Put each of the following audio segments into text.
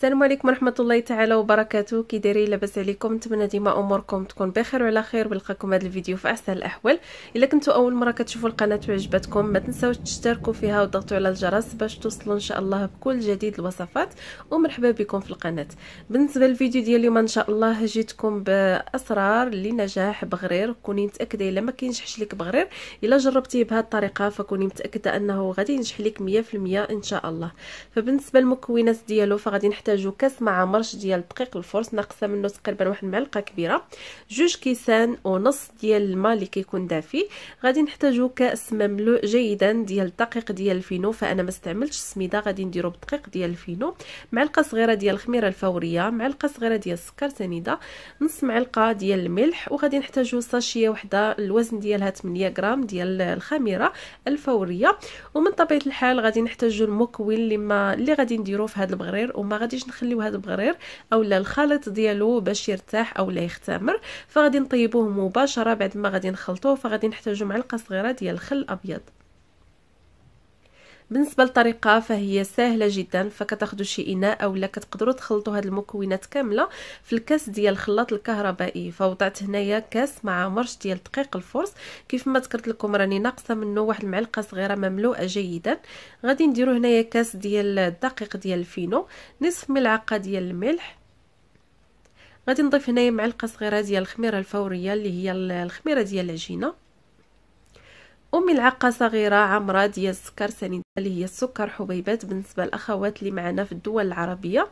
السلام عليكم ورحمه الله تعالى وبركاته كي دايرين لاباس عليكم نتمنى ديما اموركم تكون بخير وعلى خير بلقاكم هذا الفيديو في احسن الاحوال الا كنتو اول مره كتشوفوا القناه وعجبتكم ما تنساوش تشتركوا فيها وتضغطوا على الجرس باش توصلوا ان شاء الله بكل جديد الوصفات ومرحبا بكم في القناه بالنسبه للفيديو ديال اليوم ان شاء الله جيتكم باسرار لنجاح بغرير كوني متاكده الا ما كينجحش لك بغرير الا جربتيه بهذه الطريقه فكوني متاكده انه غادي ينجح لك 100% ان شاء الله فبالنسبه للمكونات ديالو فغادي نحتاج نحتاج كاس مع مرش ديال دقيق الفرص ناقصه منه تقريبا واحد المعلقه كبيره جوج كيسان ونص ديال الماء اللي كيكون دافي غادي نحتاجو كاس مملوء جيدا ديال الدقيق ديال الفينو فانا ما استعملتش السميده غادي نديرو بدقيق ديال الفينو معلقه صغيره ديال الخميره الفوريه معلقه صغيره ديال السكر سنيده نص معلقه ديال الملح وغادي نحتاجو صاشية وحده الوزن ديالها 8 غرام ديال الخميره الفوريه ومن طبيعه الحال غادي نحتاجو المكون اللي ما اللي غادي نديرو في هذا المغرير وما غاديش غاديش نخليو هذا بغرير اولا الخليط ديالو باش يرتاح اولا يختمر فغادي نطيبوه مباشره بعد ما غادي نخلطوه فغادي نحتاجو معلقه صغيره ديال الخل الابيض بالنسبه للطريقه فهي سهله جدا فكتاخذوا شي اناء اولا كتقدروا تخلطوا هاد المكونات كامله في الكاس ديال الخلاط الكهربائي فوضعت هنايا كاس مع مرش ديال دقيق الفرص كيف ما ذكرت لكم راني ناقصه منه واحد المعلقه صغيره مملوءه جيدا غادي نديروا هنايا كاس ديال الدقيق ديال الفينو نصف ملعقه ديال الملح غادي نضيف هنايا معلقه صغيره ديال الخميره الفوريه اللي هي الخميره ديال العجينه أم العقة صغيرة عمرة ديال السكر ثاني اللي هي السكر حبيبات بالنسبة للأخوات اللي معنا في الدول العربية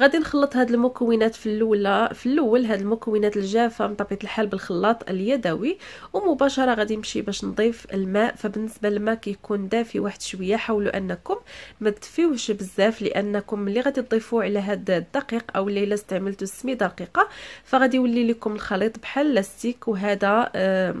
غادي نخلط هاد المكونات في الاولى في الاول هاد المكونات الجافه بطبيعه الحال بالخلاط اليدوي ومباشره غادي نمشي باش نضيف الماء فبالنسبه للماء كيكون دافي واحد شويه حاولوا انكم ما تدفيوهش بزاف لانكم ملي غادي تضيفوه على هاد الدقيق او الا استعملتوا السميده رقيقه فغادي يولي لكم الخليط بحال لاستيك وهذا آه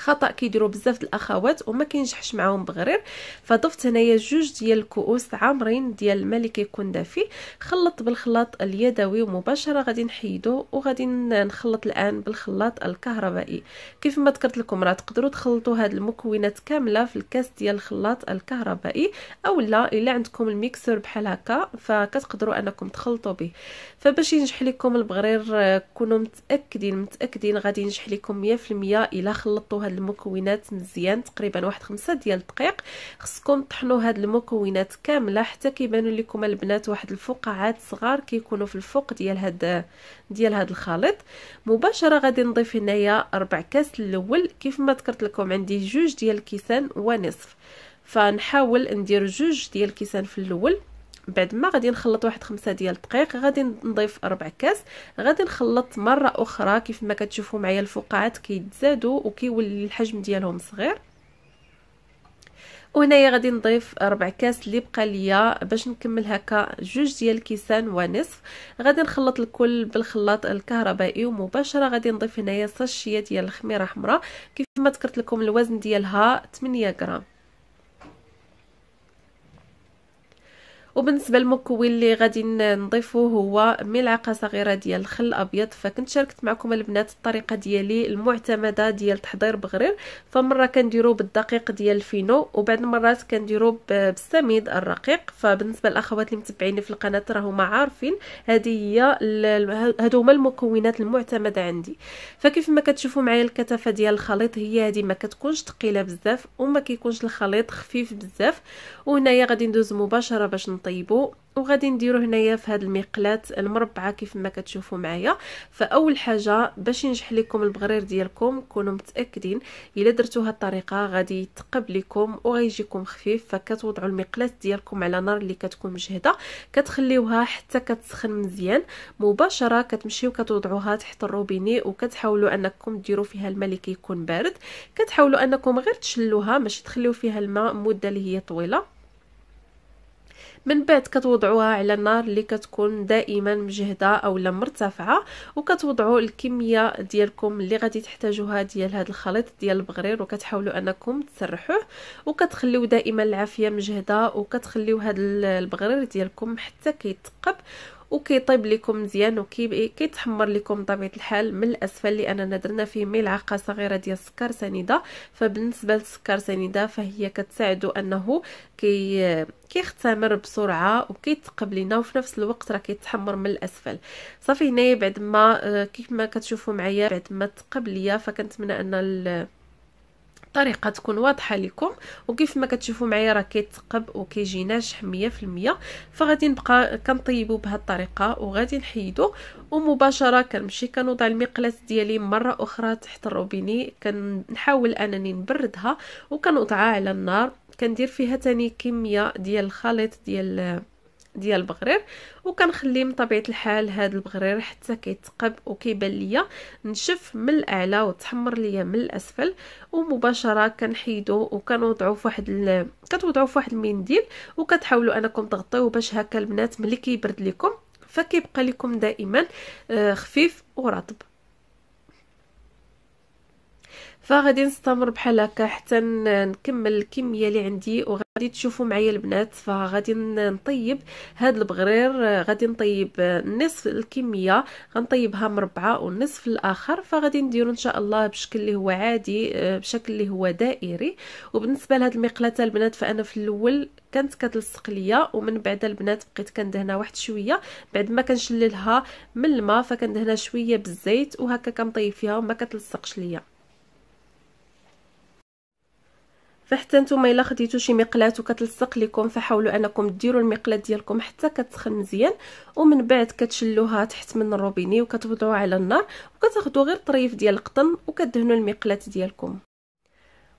خطا كيديروا بزاف الاخوات وما كينجحش معاهم بغرير فضفت هنايا جوج ديال الكؤوس عامرين ديال الماء اللي كيكون دافي خلط بالخلاط اليدوي ومباشره غادي نحيدو وغادي نخلط الان بالخلاط الكهربائي كيف ما ذكرت لكم راه تقدروا تخلطوا هاد المكونات كامله في الكاس ديال الخلاط الكهربائي اولا الا عندكم الميكسور بحال هكا فكتقدروا انكم تخلطوا به فباش ينجح لكم البغرير آه، كونوا متاكدين متاكدين غادي ينجح لكم 100% الا خلطتوا هاد المكونات مزيان تقريبا واحد خمسة ديال الدقيق خصكم طحنوا هاد المكونات كامله حتى كيبانوا لكم البنات واحد الفقاعات صغار كيكونوا في الفوق ديال هاد ديال هاد الخليط مباشره غادي نضيف هنايا ربع كاس الاول كيف ما ذكرت لكم عندي جوج ديال الكيسان ونصف فنحاول ندير جوج ديال الكيسان في الاول بعد ما غادي نخلط واحد خمسة ديال الدقيق غادي نضيف ربع كاس غادي نخلط مرة أخرى كيف ما كتشوفوا معايا الفقاعات كيتزادوا وكيولي الحجم ديالهم صغير وهنايا غادي نضيف ربع كاس اللي بقى ليا باش نكمل هكا جوج ديال الكيسان ونصف غادي نخلط الكل بالخلاط الكهربائي ومباشره غادي نضيف هنايا ساشيه ديال الخميره حمراء كيف ما ذكرت لكم الوزن ديالها 8 غرام وبالنسبه للمكون اللي غادي نضيفه هو ملعقه صغيره ديال الخل الابيض فكنت شاركت معكم البنات الطريقه ديالي المعتمده ديال تحضير بغرير فمره كنديرو بالدقيق ديال الفينو وبعد مرات كنديرو بالسميد الرقيق فبالنسبه للاخوات اللي متبعيني في القناه راهما عارفين هذه هي هادو هما المكونات المعتمده عندي فكيف ما كتشوفوا معايا الكثافه ديال الخليط هي هذه ما كتكونش ثقيله بزاف وما كيكونش الخليط خفيف بزاف وهنايا غادي ندوز مباشره باش نطيبو وغادي نديرو هنايا في هاد المقلاة المربعه كيف ما كتشوفوا معايا فاول حاجه باش ينجح لكم البغرير ديالكم كونوا متاكدين الا درتو هاد الطريقه غادي يتقب لكم وغيجيكم خفيف فكتوضعوا المقلاة ديالكم على نار اللي كتكون مجهده كتخليوها حتى كتسخن مزيان مباشره كتمشيو كتوضعوها تحت الروبيني وكتحاولوا انكم ديروا فيها الماء اللي كيكون بارد كتحاولوا انكم غير تشلوها ماشي تخليو فيها الماء مده اللي هي طويله من بعد كتوضعوها على النار اللي كتكون دائما مجهده اولا مرتفعه وكتوضعوا الكميه ديالكم اللي غادي تحتاجوها ديال هذا الخليط ديال البغرير وكتحاولوا انكم تسرحوه وكتخليو دائما العافيه مجهده وكتخليو هذا البغرير ديالكم حتى كيتقب وكيطيب لكم مزيان وكيتحمر كيتحمر لكم بطبيعه الحال من الاسفل لاننا درنا فيه ملعقه صغيره ديال السكر سنيده فبالنسبه للسكر سنيده فهي كتساعدو انه كي كيختمر بسرعه وكيتقبل لينا وفي نفس الوقت راه كيتحمر من الاسفل صافي هنايا بعد ما آه، كيف ما كتشوفوا معايا بعد ما تقب ليا فكنتمنى ان طريقه تكون واضحه لكم وكيف ما كتشوفوا معايا راه كيتقب وكيجي ناجح 100% فغادي نبقى كنطيبو بهذه الطريقه وغادي نحيدو ومباشره كنمشي كنوضع المقلاة ديالي مره اخرى تحت الروبيني كنحاول انني نبردها وكنوضعها على النار كندير فيها تاني كميه ديال الخليط ديال ديال البغرير وكنخلي من طبيعه الحال هذا البغرير حتى كيتقب وكيبان ليا نشف من الاعلى وتحمر ليا من الاسفل ومباشره كنحيدو وكنوضعو فواحد ال... كتوضعو فواحد المنديل وكتحاولوا انكم تغطيوه باش هكا البنات ملي كيبرد لكم فكيبقى لكم دائما آه، خفيف ورطب فغادي نستمر بحال هكا حتى نكمل الكميه اللي عندي وغادي تشوفوا معايا البنات فغادي نطيب هاد البغرير غادي نطيب نصف الكميه غنطيبها مربعه والنصف الاخر فغادي نديرو ان شاء الله بشكل اللي هو عادي آه، بشكل اللي هو دائري وبالنسبه لهاد المقلاه البنات فانا في الاول كانت كتلصق ليا ومن بعد البنات بقيت كندهنها واحد شويه بعد ما كنشللها من الماء فكندهنها شويه بالزيت وهكا كنطيب فيها وما كتلصقش ليا فحتى نتوما الا خديتو شي مقلات وكتلصق لكم فحاولوا انكم ديروا المقلات ديالكم حتى كتسخن مزيان ومن بعد كتشلوها تحت من الروبيني وكتوضعوها على النار وكتاخذوا غير طريف ديال القطن وكتدهنوا المقلات ديالكم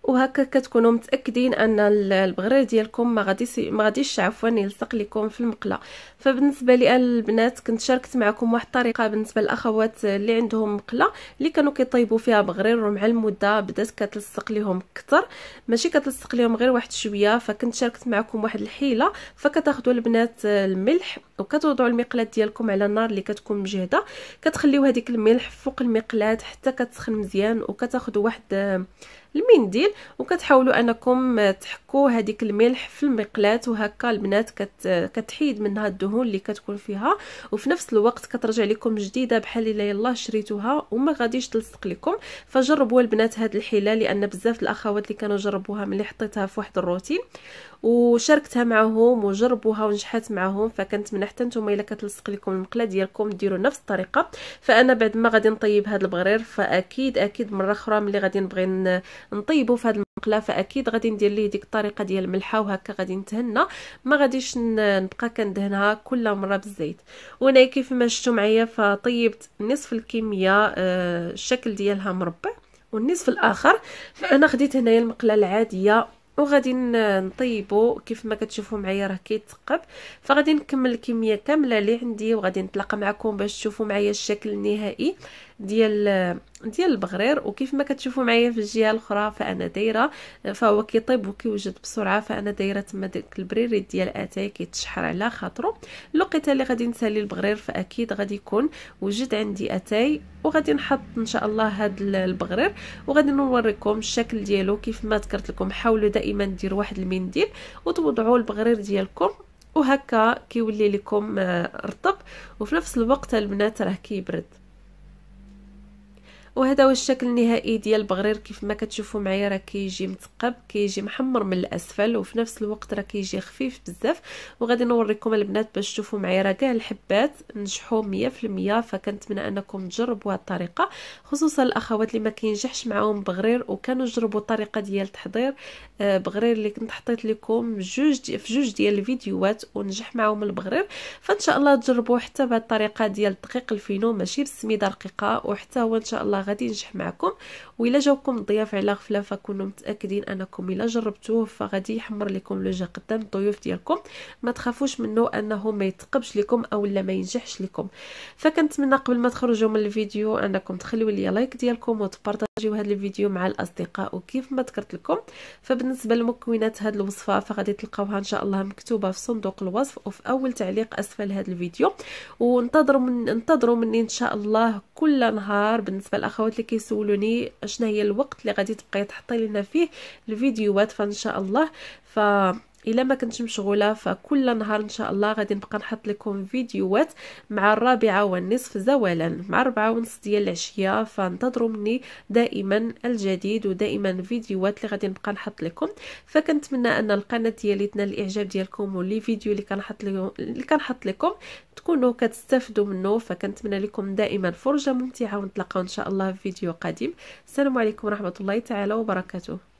وهكا كتكونوا متاكدين ان البغرير ديالكم ما غاديش ما غاديش عفوا يلصق لكم في المقله فبالنسبه لي البنات كنت شاركت معكم واحد الطريقه بالنسبه للاخوات اللي عندهم مقله اللي كانوا كيطيبوا فيها بغرير ومع المده بدات كتلصق لهم كتر ماشي كتلصق لهم غير واحد شويه فكنت شاركت معكم واحد الحيله فكتاخذوا البنات الملح وكتوضعوا المقلاه ديالكم على النار اللي كتكون مجهده كتخليو هذيك الملح فوق المقلاه حتى كتسخن مزيان وكتاخذوا واحد المنديل وكتحاولوا انكم تحكوا هذيك الملح في المقلاة وهكا البنات كت كتحيد منها الدهون اللي كتكون فيها وفي نفس الوقت كترجع لكم جديده بحال الا يلاه شريتوها وما غاديش تلصق لكم فجربوا البنات هاد الحيله لان بزاف الاخوات اللي كانوا جربوها ملي حطيتها في واحد الروتين وشاركتها معهم وجربوها ونجحت معهم فكنتمنى حتى نتوما الا كتلصق لكم المقله ديالكم ديروا نفس الطريقه فانا بعد ما غادي نطيب هذا البغرير فاكيد اكيد مره اخرى ملي غادي نبغي نطيبو في هذا المقله فاكيد غادي ندير ليه ديك الطريقه ديال الملحه وهكا غادي نتهنى ما غاديش نبقى كندهنها كل مره بالزيت وانا كيف ما شفتوا معايا فطيبت نصف الكميه آه، الشكل ديالها مربع والنصف الاخر فانا خديت هنايا المقله العاديه وغادي نطيبو كيف ما كتشوفوا معايا راه كيتثقب فغادي نكمل الكميه كامله اللي عندي وغادي نتلاقى معكم باش تشوفوا معايا الشكل النهائي ديال ديال البغرير وكيف ما كتشوفوا معايا في الجهه الاخرى فانا دايره فهو كيطيب وكيوجد بسرعه فانا دايره تما داك البريري ديال اتاي كيتشحر على خاطرو اللقيته اللي غادي نسالي البغرير فاكيد غادي يكون وجد عندي اتاي وغادي نحط ان شاء الله هذا البغرير وغادي نوريكم الشكل ديالو كيف ما ذكرت لكم حاولوا دائما ديروا واحد المنديل وتوضعوا البغرير ديالكم وهكا كيولي لكم آه، رطب وفي نفس الوقت البنات راه كيبرد وهذا هو الشكل النهائي ديال البغرير كيف ما كتشوفوا معايا راه كيجي متقب كيجي محمر من الاسفل وفي نفس الوقت راه كيجي خفيف بزاف وغادي نوريكم البنات باش تشوفوا معايا راه كاع الحبات نجحوا 100% فكنتمنى انكم تجربوا هذه الطريقه خصوصا الاخوات اللي ما كينجحش معاهم بغرير وكانوا جربوا الطريقه ديال التحضير آه، بغرير اللي كنت حطيت لكم جوج في جوج ديال الفيديوهات ونجح معاهم البغرير فان شاء الله تجربوا حتى بهذه الطريقه ديال دقيق الفينو ماشي بالسميده رقيقه وحتى هو ان شاء الله غادي ينجح معكم وإلا جاوكم ضياف على غفله فكونوا متاكدين انكم إلا جربتوه فغادي يحمر لكم لو قدام الضيوف ديالكم ما تخافوش منه انه ما يتقبش لكم او لا ما ينجحش لكم فكنتمنى قبل ما تخرجوا من الفيديو انكم تخليوا لي لايك ديالكم وتبارطاجيو هذا الفيديو مع الاصدقاء وكيف ما ذكرت لكم فبالنسبه لمكونات هذه الوصفه فغادي تلقاوها ان شاء الله مكتوبه في صندوق الوصف وفي اول تعليق اسفل هذا الفيديو وانتظروا من انتظروا مني ان شاء الله كل نهار بالنسبه للاخوات اللي كيسولوني شنو هي الوقت اللي غادي تبقاي تحطي لنا فيه الفيديوهات فان شاء الله ف الا ما كنتش مشغوله فكل نهار ان شاء الله غادي نبقى نحط لكم فيديوهات مع الرابعه والنصف زوالا مع ربعة ونص ديال العشيه فانتظروا مني دائما الجديد ودائما فيديوهات اللي غادي نبقى نحط لكم فكنتمنى ان القناه ديالي تنال الاعجاب ديالكم واللي فيديو اللي كنحط اللي كنحط لكم تكونوا كتستافدوا منه فكنتمنى لكم دائما فرجه ممتعه ونتلاقاو ان شاء الله في فيديو قادم السلام عليكم ورحمه الله تعالى وبركاته